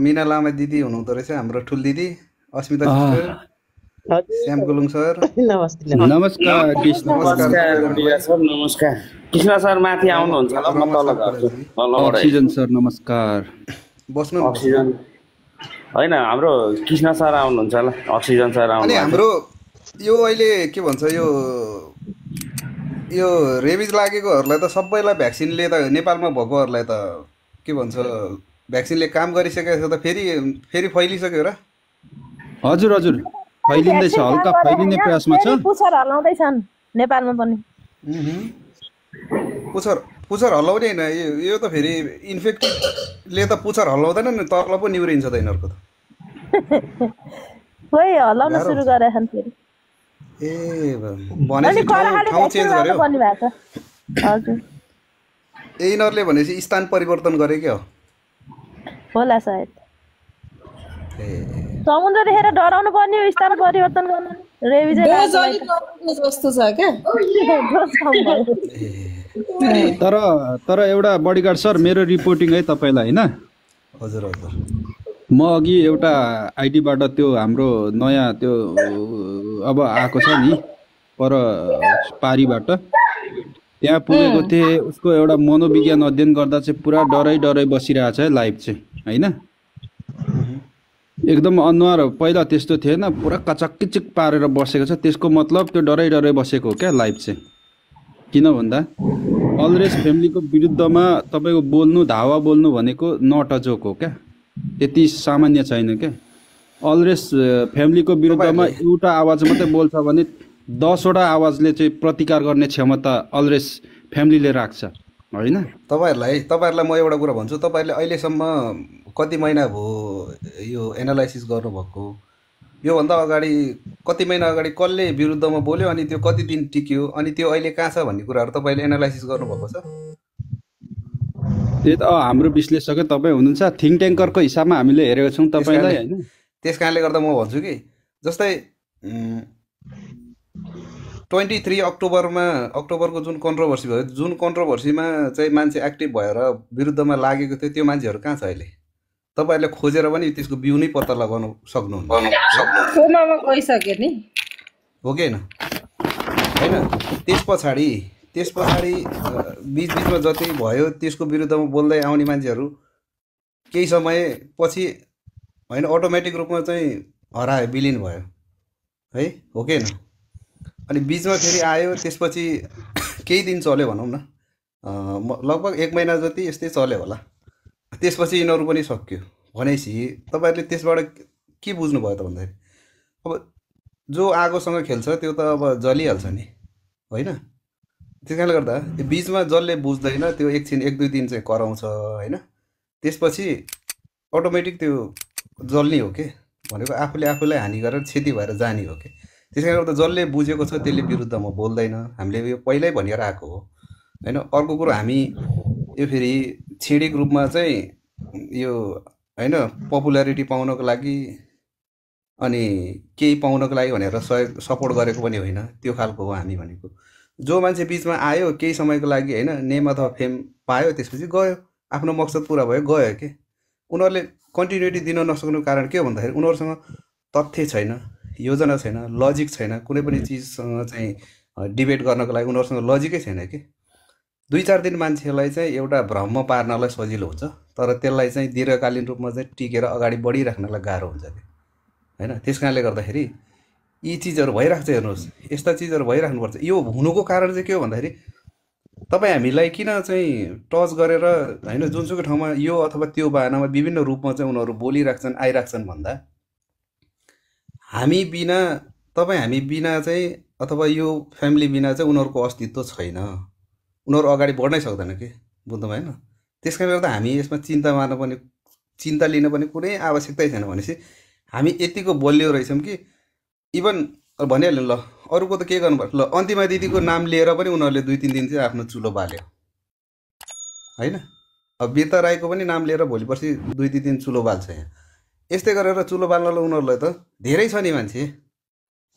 मिना लामा दिदी हुनुहुँदो रहेछ हाम्रो ठुल दिदी अस्मिता श्याम गुलुङ सर नमस्कार नमस्कार कृष्ण सर माथि आउनुहुन्छ अक्सिजन सर नमस्कार बस्नु अक्सिजन होइन हाम्रो कृष्ण सर आउनुहुन्छ ल अक्सिजन सर आउनु हाम्रो यो अहिले के भन्छ यो यो रेबिज लागेकोहरूलाई त सबैलाई भ्याक्सिनले त नेपालमा भएकोहरूलाई त के भन्छ भ्याक्सिनले काम गरिसकेको छ त फेरि फेरि फैलिसक्यो र हजुर हजुर फैलिँदैछ हल्का फैलिने प्रयासमा छ पुच्छर हल्लाउँदैछन् नेपालमा पनि पुछर पुछर हल्लाउने होइन यो त फेरि इन्फेक्टिभले त पुछर हल्लाउँदैन नि तल पो निहुरिन्छ त यिनीहरूको त खोइ हल्लाउन सुरु गरेछन् फेरि ए भनेपछि ठाउँ चेन्ज गर्यो यिनीहरूले भनेपछि स्थान परिवर्तन गरे क्या हो होला सायद समुद्र देखेर डराउनु पर्ने स्थान परिवर्तन गर्नु तर तर एउटा बडीगार्ड सर मेरो रिपोर्टिङ है तपाईँलाई होइन हजुर हजुर म अघि एउटा आइडीबाट त्यो हाम्रो नयाँ त्यो अब आएको छ नि पर पारीबाट त्यहाँ पुगेको थिएँ उसको एउटा मनोविज्ञान अध्ययन गर्दा चाहिँ पुरा डराइ डराइ बसिरहेको छ है लाइफ चाहिँ होइन एकदम अनुहार पहिला त्यस्तो थिएन पुरा कचक्किचिक पारेर बसेको छ त्यसको मतलब त्यो डराइ डराइ बसेको हो क्या लाइफ चाहिँ किन भन्दा अलरेज फ्यामिलीको विरुद्धमा तपाईँको बोल्नु धावा बोल्नु भनेको नट अ जोक हो क्या त्यति सामान्य छैन क्या अलरेज फ्यामिलीको विरुद्धमा एउटा आवाज मात्रै बोल्छ भने दसवटा आवाजले चाहिँ प्रतिकार गर्ने क्षमता अलरेज फ्यामिलीले राख्छ होइन तपाईँहरूलाई तपाईँहरूलाई म एउटा कुरा भन्छु तपाईँहरूले अहिलेसम्म कति महिना भयो यो एनालाइसिस गर्नुभएको योभन्दा अगाडि कति महिना अगाडि कसले विरुद्धमा बोल्यो अनि त्यो कति दिन टिक्यो अनि त्यो अहिले कहाँ छ भन्ने कुराहरू तपाईँले एनालाइसिस गर्नुभएको छ त्यही त हाम्रो विश्लेषकै तपाईँ हुनुहुन्छ थिङ्क ट्याङ्करको हिसाबमा हामीले हेरेको छौँ तपाईँलाई होइन त्यस कारणले गर्दा म भन्छु कि जस्तै ट्वेन्टी थ्री अक्टोबरमा अक्टोबरको जुन कन्ट्रोभर्सी भयो जुन कन्ट्रोभर्सीमा चाहिँ मान्छे एक्टिभ भएर विरुद्धमा लागेको थियो त्यो मान्छेहरू कहाँ छ अहिले तपाईँहरूले खोजेर पनि त्यसको बिउ नै पत्ता लगाउनु सक्नुहुन्छ हो कि होइन होइन त्यस पछाडि त्यस पछाडि बिच बिचमा जति भयो त्यसको विरुद्धमा बोल्दै आउने मान्छेहरू केही समय पछि होइन अटोमेटिक रूपमा चाहिँ हरायो विलिन भयो है हो कि होइन अनि बिचमा फेरि आयो त्यसपछि केही दिन चल्यो भनौँ न लगभग एक महिना जति यस्तै चल्यो होला त्यसपछि यिनीहरू पनि सक्यो भनेपछि तपाईँहरूले त्यसबाट के बुझ्नुभयो त भन्दाखेरि अब जो आगोसँग खेल्छ त्यो त अब जलिहाल्छ नि होइन त्यस कारणले गर्दा बिचमा जसले बुझ्दैन त्यो एकछिन एक दुई दिन चाहिँ कराउँछ होइन त्यसपछि अटोमेटिक त्यो जल्ने हो के भनेको आफूले आफूलाई हानि गरेर क्षति भएर जाने हो कि त्यसै कारण त जसले बुझेको छ त्यसले विरुद्ध म बोल्दैन हामीले यो पहिल्यै भनेर आएको हो होइन अर्को कुरो हामी यो फेरि छिडिक रूपमा चाहिँ यो होइन पपुलारिटी पाउनको लागि अनि केही पाउनको लागि भनेर सहयोग सपोर्ट गरेको पनि होइन त्यो खालको हो हामी भनेको जो मान्छे बिचमा आयो केही समयको लागि होइन नेम अथवा फेम पायो त्यसपछि गयो आफ्नो मकसद पुरा भयो गयो के उनीहरूले कन्टिन्युटी दिन नसक्नुको कारण के हो भन्दाखेरि उनीहरूसँग तथ्य छैन योजना छैन लजिक छैन कुनै पनि चिजसँग चाहिँ डिबेट गर्नको लागि उनीहरूसँग लजिकै छैन कि दुई चार दिन मान्छेलाई चाहिँ एउटा भ्रम पार्नलाई सजिलो हुन्छ तर त्यसलाई चाहिँ दीर्घकालीन रूपमा चाहिँ टिकेर अगाडि बढिराख्नलाई गाह्रो हुन्छ कि होइन त्यस कारणले गर्दाखेरि यी चिजहरू भइरहेको छ हेर्नुहोस् यस्ता चिजहरू भइराख्नुपर्छ यो हुनुको कारण चाहिँ के हो भन्दाखेरि तपाईँ हामीलाई किन चाहिँ टच गरेर होइन जुनसुकै ठाउँमा यो अथवा त्यो बाहनामा विभिन्न रूपमा चाहिँ उनीहरू बोलिराख्छन् आइराख्छन् भन्दा हामी बिना तपाईँ हामी बिना चाहिँ अथवा यो फ्यामिली बिना चाहिँ उनीहरूको अस्तित्व छैन उनीहरू अगाडि बढ्नै सक्दैन कि बुझ्नु भएन त्यस कारणले गर्दा हामी यसमा चिन्ता मार्न पनि चिन्ता लिन पनि कुनै आवश्यकतै छैन भनेपछि हामी यतिको बलियो रहेछौँ कि इभन भनिहाल्यो ल अरूको त के गर्नु गर्नुपर्छ ल अन्तिमा दिदीको नाम लिएर पनि उनीहरूले दुई तिन दिन चाहिँ आफ्नो चुलो बाल्यो होइन अब बिर्ता राईको पनि नाम लिएर भोलि पर्सि दुई तिन दिन चुलो बाल्छ यहाँ यस्तै गरेर चुलो बाल्नलाई उनीहरूलाई त धेरै छ नि मान्छे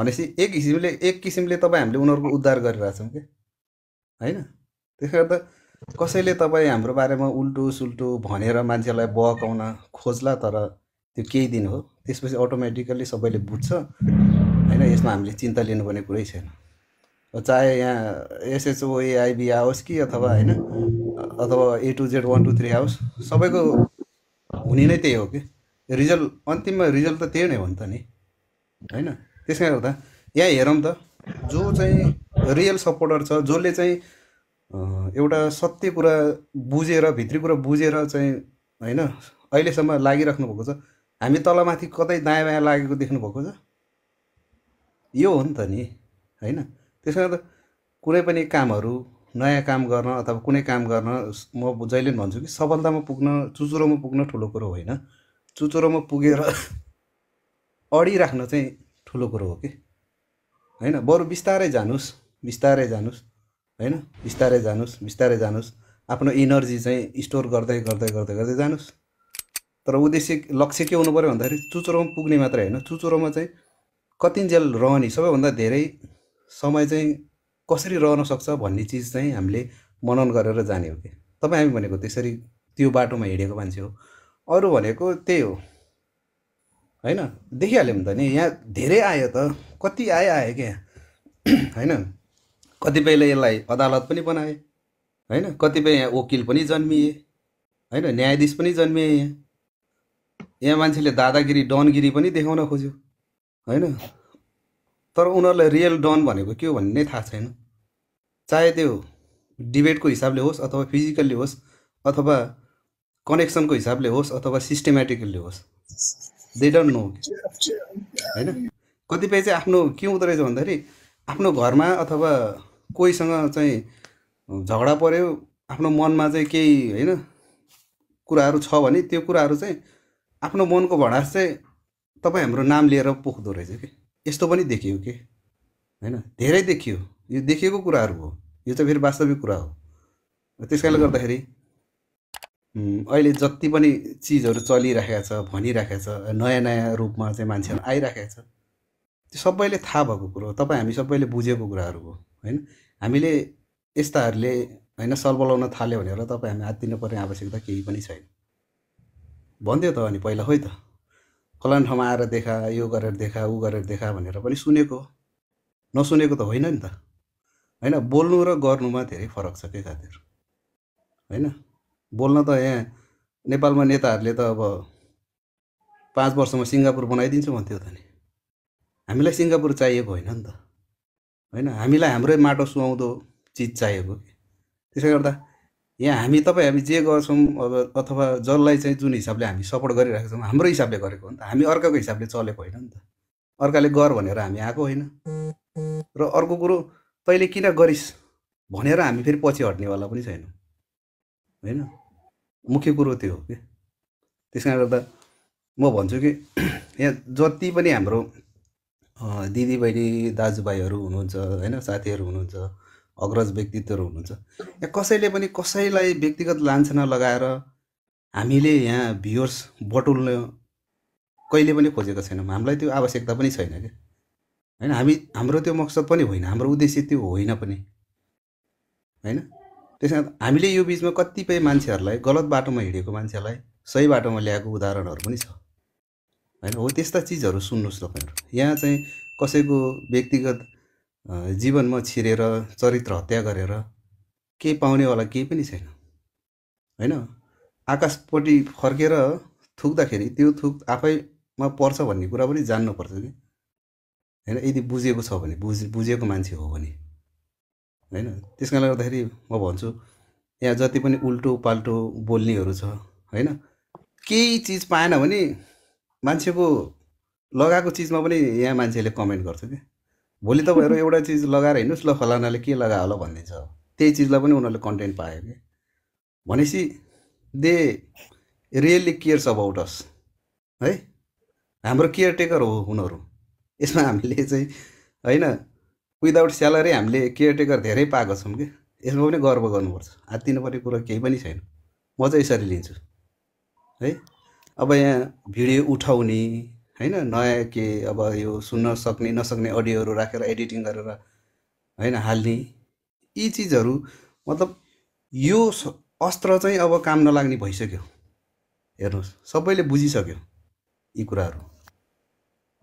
भनेपछि एक किसिमले एक किसिमले तपाईँ हामीले उनीहरूको उद्धार गरिरहेछौँ कि होइन त्यस गर्दा कसैले तपाईँ हाम्रो बारेमा उल्टो सुल्टो भनेर मान्छेलाई बहकाउन खोज्ला तर त्यो केही दिन हो त्यसपछि अटोमेटिकल्ली सबैले बुझ्छ होइन यसमा हामीले चिन्ता लिनुपर्ने कुरै छैन चाहे यहाँ एसएचओ एआइबी आओस् कि अथवा होइन अथवा A to Z one two three आओस् सबैको हुने नै त्यही हो कि रिजल्ट अन्तिममा रिजल्ट त त्यही नै हो नि त नि होइन त्यस कारण गर्दा यहाँ हेरौँ त जो चाहिँ रियल सपोर्टर छ जसले चाहिँ एउटा सत्य कुरा बुझेर भित्री कुरा बुझेर चाहिँ होइन अहिलेसम्म लागिराख्नु भएको छ हामी तलमाथि कतै दायाँ बायाँ लागेको देख्नुभएको छ यो हो नि त नि होइन त्यस कारण त कुनै पनि कामहरू नयाँ काम गर्न अथवा कुनै काम गर्न म जहिले पनि भन्छु कि सफलतामा पुग्न चुचुरोमा पुग्न ठुलो कुरो होइन चुचुरोमा पुगेर अडिराख्न चाहिँ ठुलो कुरो हो कि होइन बरु बिस्तारै जानुहोस् बिस्तारै जानुहोस् होइन बिस्तारै जानुहोस् बिस्तारै जानुहोस् आफ्नो इनर्जी चाहिँ स्टोर गर्दै गर्दै गर्दै गर्दै जानुहोस् तर उद्देश्य लक्ष्य के हुनु पऱ्यो भन्दाखेरि चुचुरोमा पुग्ने मात्रै होइन चुचुरोमा चाहिँ कतिन्जेल रहने सबैभन्दा धेरै समय चाहिँ कसरी रहन सक्छ भन्ने चिज चाहिँ हामीले मनन गरेर जाने हो कि तपाईँ हामी भनेको त्यसरी त्यो बाटोमा हिँडेको मान्छे हो अरू भनेको त्यही हो होइन देखिहाल्यो भने त नि यहाँ धेरै आयो त कति आयो आयो क्या होइन कतिपयले यसलाई अदालत पनि बनाए होइन कतिपय यहाँ वकिल पनि जन्मिए होइन न्यायाधीश पनि जन्मिए यहाँ यहाँ मान्छेले दादागिरी डनगिरी पनि देखाउन खोज्यो होइन तर उनीहरूलाई रियल डन भनेको के हो भन्ने नै थाहा छैन चाहे त्यो डिबेटको हिसाबले होस् अथवा फिजिकल्ली होस् अथवा कनेक्सनको हिसाबले होस् अथवा सिस्टमेटिकली होस् दे डोन्ट नो होइन कतिपय चाहिँ आफ्नो के हुँदो रहेछ भन्दाखेरि आफ्नो घरमा अथवा कोहीसँग चाहिँ झगडा पऱ्यो आफ्नो मनमा चाहिँ केही होइन कुराहरू छ भने त्यो कुराहरू चाहिँ आफ्नो मनको भडास चाहिँ तपाईँ हाम्रो नाम लिएर पोख्दो रहेछ कि यस्तो पनि देखियो कि होइन धेरै देखियो यो देखिएको कुराहरू हो यो चाहिँ फेरि वास्तविक कुरा हो त्यस कारणले गर्दाखेरि अहिले जति पनि चिजहरू चलिरहेको छ भनिरहेको छ नयाँ नयाँ रूपमा चाहिँ मान्छेहरू आइराखेको छ त्यो सबैले थाहा भएको कुरो हो तपाईँ हामी सबैले बुझेको कुराहरू हो होइन हामीले यस्ताहरूले होइन सल्बलाउन थाल्यो भनेर तपाईँ हामी आत्तिनु पर्ने आवश्यकता केही पनि छैन भन्थ्यो त अनि पहिला खोइ त फलान ठाउँमा आएर देखा यो गरेर देखा ऊ गरेर देखा भनेर पनि सुनेको नसुनेको त होइन नि त होइन बोल्नु र गर्नुमा धेरै फरक छ के खातिर होइन बोल्न त यहाँ नेपालमा नेताहरूले त अब पाँच वर्षमा सिङ्गापुर बनाइदिन्छु भन्थ्यो त नि हामीलाई सिङ्गापुर चाहिएको होइन नि त होइन हामीलाई हाम्रै माटो सुहाउँदो चिज चाहिएको त्यसले गर्दा यहाँ हामी तपाईँ हामी जे गर्छौँ अब अथवा जसलाई चाहिँ जुन हिसाबले हामी सपोर्ट गरिरहेको छौँ हाम्रो हिसाबले गरेको हो नि त हामी अर्काको हिसाबले चलेको होइन नि त अर्काले गर भनेर हामी आएको होइन र अर्को कुरो तैँले किन गरिस् भनेर हामी फेरि पछि हट्नेवाला पनि छैनौँ होइन मुख्य कुरो त्यो हो कि त्यस कारणले गर्दा म भन्छु कि यहाँ जति पनि हाम्रो दिदीबहिनी दाजुभाइहरू हुनुहुन्छ होइन साथीहरू हुनुहुन्छ अग्रज व्यक्तित्वहरू हुनुहुन्छ यहाँ कसैले पनि कसैलाई व्यक्तिगत लान्छना लगाएर हामीले यहाँ भ्युवर्स बटुल्न कहिले पनि खोजेको छैनौँ हामीलाई त्यो आवश्यकता पनि छैन कि होइन हामी हाम्रो त्यो मकसद पनि होइन हाम्रो उद्देश्य त्यो होइन पनि होइन त्यस कारण हामीले यो बिचमा कतिपय मान्छेहरूलाई गलत बाटोमा हिँडेको मान्छेहरूलाई सही बाटोमा ल्याएको उदाहरणहरू पनि छ होइन हो त्यस्ता चिजहरू सुन्नुहोस् तपाईँहरू यहाँ चाहिँ कसैको व्यक्तिगत जीवनमा छिरेर चरित्र हत्या गरेर केही पाउनेवाला केही पनि छैन होइन आकाशपट्टि फर्केर थुक्दाखेरि त्यो थुक आफैमा पर्छ भन्ने कुरा पनि जान्नुपर्छ कि होइन यदि बुझेको छ भने बुझ बुझेको मान्छे हो भने होइन त्यस कारणले गर्दाखेरि म भन्छु यहाँ जति पनि उल्टो पाल्टो बोल्नेहरू छ होइन केही चिज पाएन भने मान्छेको लगाएको चिजमा पनि यहाँ मान्छेले कमेन्ट गर्छ कि भोलि तपाईँहरू एउटा चिज लगाएर हिँड्नुहोस् ल फलानाले के लगायो होला भनिदिन्छ त्यही चिजलाई पनि उनीहरूले कन्टेन्ट पायो कि भनेपछि they really cares about us है हाम्रो केयरटेकर हो उनीहरू यसमा हामीले चाहिँ होइन विदाउट स्यालेरी हामीले केयरटेकर धेरै पाएको छौँ कि यसमा पनि गर्व गर्नुपर्छ हात्तिनुपर्ने कुरो केही पनि छैन म चाहिँ यसरी लिन्छु है अब यहाँ भिडियो उठाउने होइन नयाँ के अब यो सुन्न सक्ने नसक्ने अडियोहरू राखेर एडिटिङ गरेर होइन हाल्ने यी चिजहरू मतलब यो अस्त्र चाहिँ अब काम नलाग्ने भइसक्यो हेर्नुहोस् सबैले बुझिसक्यो यी कुराहरू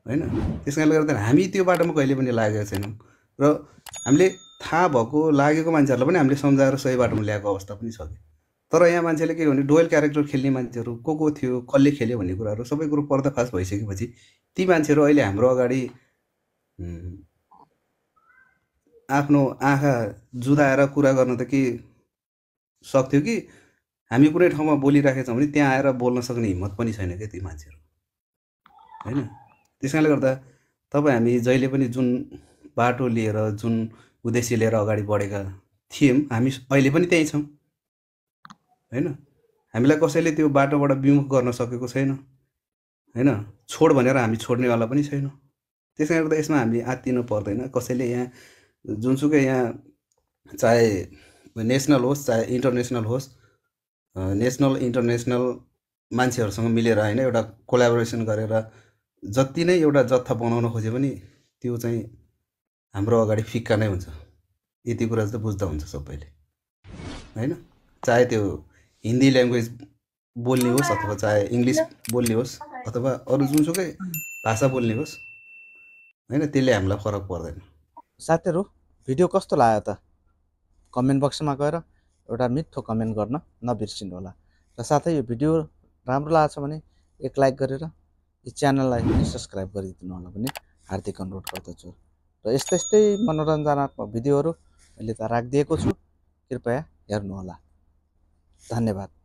होइन त्यस कारणले गर्दा हामी त्यो बाटोमा कहिले पनि लागेका छैनौँ र हामीले थाहा भएको लागेको मान्छेहरूलाई पनि हामीले सम्झाएर सही बाटोमा ल्याएको अवस्था पनि छ कि तर यहाँ मान्छेले के भने डोयल क्यारेक्टर खेल्ने मान्छेहरू को को थियो कसले खेल्यो भन्ने कुराहरू सबै कुरो पर्दाफास भइसकेपछि ती मान्छेहरू अहिले हाम्रो अगाडि आफ्नो आँखा जुदाएर कुरा गर्न त के सक्थ्यो कि हामी कुनै ठाउँमा बोलिराखेको छौँ भने त्यहाँ आएर बोल्न सक्ने हिम्मत पनि छैन क्या ती मान्छेहरू होइन त्यस कारणले गर्दा तपाईँ हामी जहिले पनि जुन बाटो लिएर जुन उद्देश्य लिएर अगाडि बढेका थियौँ हामी अहिले पनि त्यहीँ छौँ होइन हामीलाई कसैले त्यो बाटोबाट विमुख गर्न सकेको छैन होइन छोड भनेर हामी छोड्नेवाला पनि छैनौँ त्यस कारण गर्दा यसमा हामी आत्तिनु पर्दैन कसैले यहाँ जुनसुकै यहाँ चाहे नेसनल होस् चाहे इन्टरनेसनल होस् नेसनल इन्टरनेसनल मान्छेहरूसँग मिलेर होइन एउटा कोलाबोरेसन गरेर जति नै एउटा जत्था बनाउन खोजे पनि त्यो चाहिँ हाम्रो अगाडि फिक्का नै हुन्छ यति कुरा चाहिँ बुझ्दा हुन्छ सबैले होइन चाहे त्यो हिन्दी ल्याङ्ग्वेज बोल्ने होस् अथवा चाहे इङ्ग्लिस बोल्ने होस् अथवा अरू जुनसुकै भाषा बोल्ने होस् होइन त्यसले हामीलाई फरक पर्दैन साथीहरू भिडियो कस्तो लाग्यो त कमेन्ट बक्समा गएर एउटा मिठो कमेन्ट गर्न नबिर्सिनु होला र साथै यो भिडियो राम्रो लागेको छ भने एक लाइक गरेर यो च्यानललाई पनि सब्सक्राइब गरिदिनु होला पनि हार्दिक अनुरोध गर्दछु र यस्तै यस्तै मनोरञ्जनात्मक भिडियोहरू मैले त राखिदिएको छु कृपया हेर्नुहोला धन्यवाद